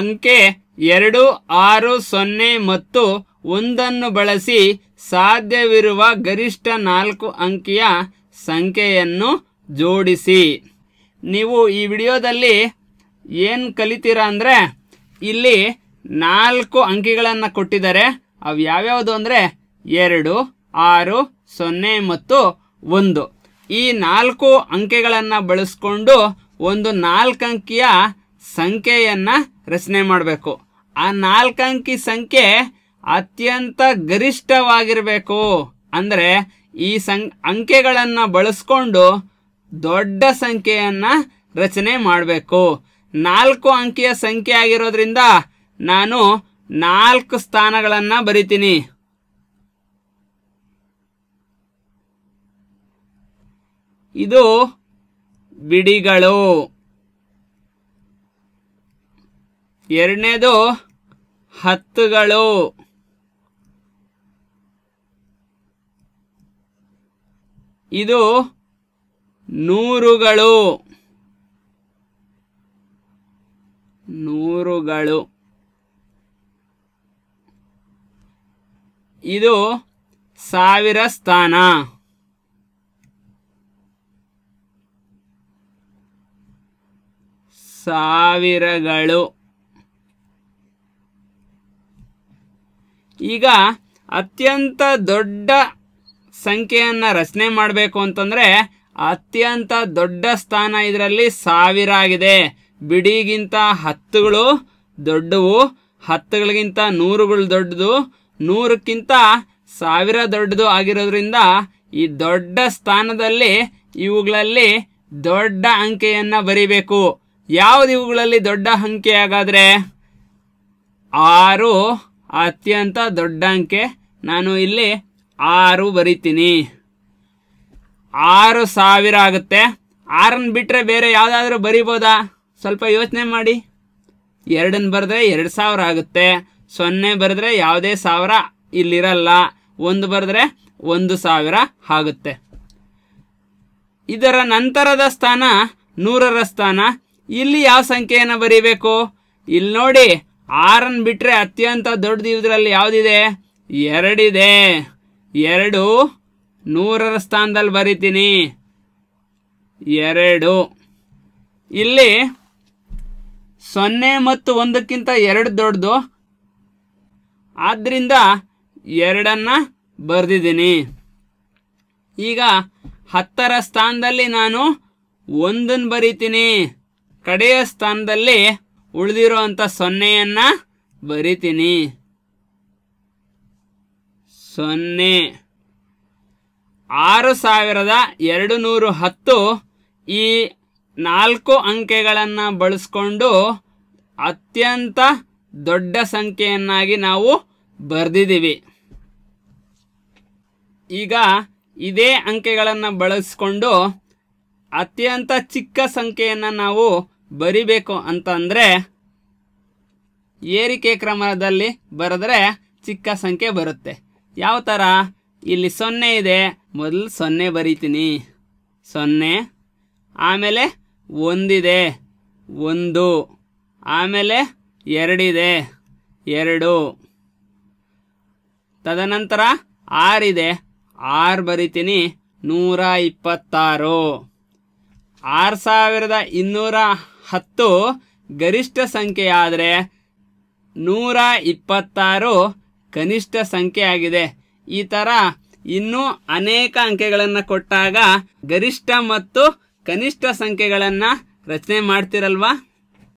ಅಂಕೆ ಎರಡು ಆರು ಸೊನ್ನೆ ಮತ್ತು ಒಂದನ್ನು ಬಳಸಿ ಸಾಧ್ಯವಿರುವ ಗರಿಷ್ಠ ನಾಲ್ಕು ಅಂಕಿಯ ಸಂಖ್ಯೆಯನ್ನು ಜೋಡಿಸಿ ನೀವು ಈ ವಿಡಿಯೋದಲ್ಲಿ ಏನು ಕಲಿತೀರಾ ಅಂದರೆ ಇಲ್ಲಿ ನಾಲ್ಕು ಅಂಕಿಗಳನ್ನು ಕೊಟ್ಟಿದ್ದಾರೆ ಅವು ಯಾವ್ಯಾವುದು ಅಂದರೆ ಎರಡು ಆರು ಸೊನ್ನೆ ಮತ್ತು ಒಂದು ಈ ನಾಲ್ಕು ಅಂಕೆಗಳನ್ನು ಬಳಸ್ಕೊಂಡು ಒಂದು ನಾಲ್ಕು ಅಂಕಿಯ ಸಂಖ್ಯೆಯನ್ನು ರಚನೆ ಮಾಡಬೇಕು ಆ ಅಂಕಿ ಸಂಖ್ಯೆ ಅತ್ಯಂತ ಗರಿಷ್ಠವಾಗಿರಬೇಕು ಅಂದರೆ ಈ ಸಂ ಅಂಕೆಗಳನ್ನು ಬಳಸ್ಕೊಂಡು ದೊಡ್ಡ ಸಂಖ್ಯೆಯನ್ನು ರಚನೆ ಮಾಡಬೇಕು ನಾಲ್ಕು ಅಂಕಿಯ ಸಂಖ್ಯೆ ಆಗಿರೋದ್ರಿಂದ ನಾನು ನಾಲ್ಕು ಸ್ಥಾನಗಳನ್ನು ಬರಿತೀನಿ ಇದು ಬಿಡಿಗಳು ಎರಡನೇದು ಹತ್ತುಗಳು ಇದು ನೂರುಗಳು ನೂರುಗಳು ಇದು ಸಾವಿರ ಸ್ಥಾನ ಸಾವಿರಗಳು ಈಗ ಅತ್ಯಂತ ದೊಡ್ಡ ಸಂಖ್ಯೆಯನ್ನು ರಚನೆ ಮಾಡಬೇಕು ಅಂತಂದರೆ ಅತ್ಯಂತ ದೊಡ್ಡ ಸ್ಥಾನ ಇದರಲ್ಲಿ ಸಾವಿರ ಆಗಿದೆ ಬಿಡಿಗಿಂತ ಹತ್ತುಗಳು ದೊಡ್ಡವು ಹತ್ತುಗಳಿಗಿಂತ ನೂರುಗಳು ದೊಡ್ಡದು ನೂರಕ್ಕಿಂತ ಸಾವಿರ ದೊಡ್ಡದು ಆಗಿರೋದ್ರಿಂದ ಈ ದೊಡ್ಡ ಸ್ಥಾನದಲ್ಲಿ ಇವುಗಳಲ್ಲಿ ದೊಡ್ಡ ಅಂಕೆಯನ್ನು ಬರೀಬೇಕು ಯಾವುದು ಇವುಗಳಲ್ಲಿ ದೊಡ್ಡ ಅಂಕೆ ಹಾಗಾದರೆ ಆರು ಅತ್ಯಂತ ದೊಡ್ಡ ಅಂಕೆ ನಾನು ಇಲ್ಲಿ ಆರು ಬರಿತೀನಿ ಆರು ಸಾವಿರ ಆಗುತ್ತೆ ಆರನ್ನು ಬಿಟ್ಟರೆ ಬೇರೆ ಯಾವುದಾದ್ರೂ ಬರಿಬೋದಾ ಸ್ವಲ್ಪ ಯೋಚನೆ ಮಾಡಿ ಎರಡನ್ನು ಬರೆದ್ರೆ ಎರಡು ಸಾವಿರ ಆಗುತ್ತೆ ಸೊನ್ನೆ ಬರೆದ್ರೆ ಯಾವುದೇ ಸಾವಿರ ಇಲ್ಲಿರಲ್ಲ ಒಂದು ಬರೆದ್ರೆ ಒಂದು ಸಾವಿರ ಆಗುತ್ತೆ ಇದರ ನಂತರದ ಸ್ಥಾನ ನೂರರ ಸ್ಥಾನ ಇಲ್ಲಿ ಯಾವ ಸಂಖ್ಯೆಯನ್ನು ಬರೀಬೇಕು ಇಲ್ಲಿ ನೋಡಿ ಆರನ್ನು ಬಿಟ್ಟರೆ ಅತ್ಯಂತ ದೊಡ್ಡದು ಇದರಲ್ಲಿ ಯಾವುದಿದೆ ಎರಡಿದೆ ಎರಡು ನೂರರ ಸ್ಥಾನದಲ್ಲಿ ಬರಿತೀನಿ ಎರಡು ಇಲ್ಲಿ ಸೊನ್ನೆ ಮತ್ತು ಒಂದಕ್ಕಿಂತ ಎರಡು ದೊಡ್ಡದು ಆದ್ದರಿಂದ ಎರಡನ್ನು ಬರೆದಿದ್ದೀನಿ ಈಗ ಹತ್ತರ ಸ್ಥಾನದಲ್ಲಿ ನಾನು ಒಂದನ್ನು ಬರಿತೀನಿ ಕಡೆಯ ಸ್ಥಾನದಲ್ಲಿ ಉಳಿದಿರುವಂತ ಸೊನ್ನೆಯನ್ನ ಸೊನ್ನೆಯನ್ನು ಬರಿತೀನಿ ಸೊನ್ನೆ ಆರು ಸಾವಿರದ ಎರಡು ನೂರು ಹತ್ತು ಈ ನಾಲ್ಕು ಅಂಕೆಗಳನ್ನು ಬಳಸ್ಕೊಂಡು ಅತ್ಯಂತ ದೊಡ್ಡ ಸಂಖ್ಯೆಯನ್ನಾಗಿ ನಾವು ಬರೆದಿದ್ದೀವಿ ಈಗ ಇದೇ ಅಂಕೆಗಳನ್ನು ಬಳಸ್ಕೊಂಡು ಅತ್ಯಂತ ಚಿಕ್ಕ ಸಂಖ್ಯೆಯನ್ನು ನಾವು ಬರಿಬೇಕು ಅಂತಂದರೆ ಏರಿಕೆ ಕ್ರಮದಲ್ಲಿ ಬರೆದ್ರೆ ಚಿಕ್ಕ ಸಂಖ್ಯೆ ಬರುತ್ತೆ ಯಾವ ಥರ ಇಲ್ಲಿ ಸೊನ್ನೆ ಇದೆ ಮೊದಲು ಸೊನ್ನೆ ಬರಿತೀನಿ ಸೊನ್ನೆ ಆಮೇಲೆ ಒಂದಿದೆ ಒಂದು ಆಮೇಲೆ ಎರಡಿದೆ ಎರಡು ತದನಂತರ ಆರಿದೆ ಆರು ಬರಿತೀನಿ ನೂರ ಇಪ್ಪತ್ತಾರು ಆರು ಸಾವಿರದ ಇನ್ನೂರ ಹತ್ತು ಗರಿಷ್ಠ ಸಂಖ್ಯೆಯಾದರೆ ನೂರ ಇಪ್ಪತ್ತಾರು ಕನಿಷ್ಠ ಸಂಖ್ಯೆಯಾಗಿದೆ ಈ ಥರ ಇನ್ನೂ ಅನೇಕ ಅಂಕೆಗಳನ್ನು ಕೊಟ್ಟಾಗ ಗರಿಷ್ಠ ಮತ್ತು ಕನಿಷ್ಠ ಸಂಖ್ಯೆಗಳನ್ನು ರಚನೆ ಮಾಡ್ತಿರಲ್ವಾ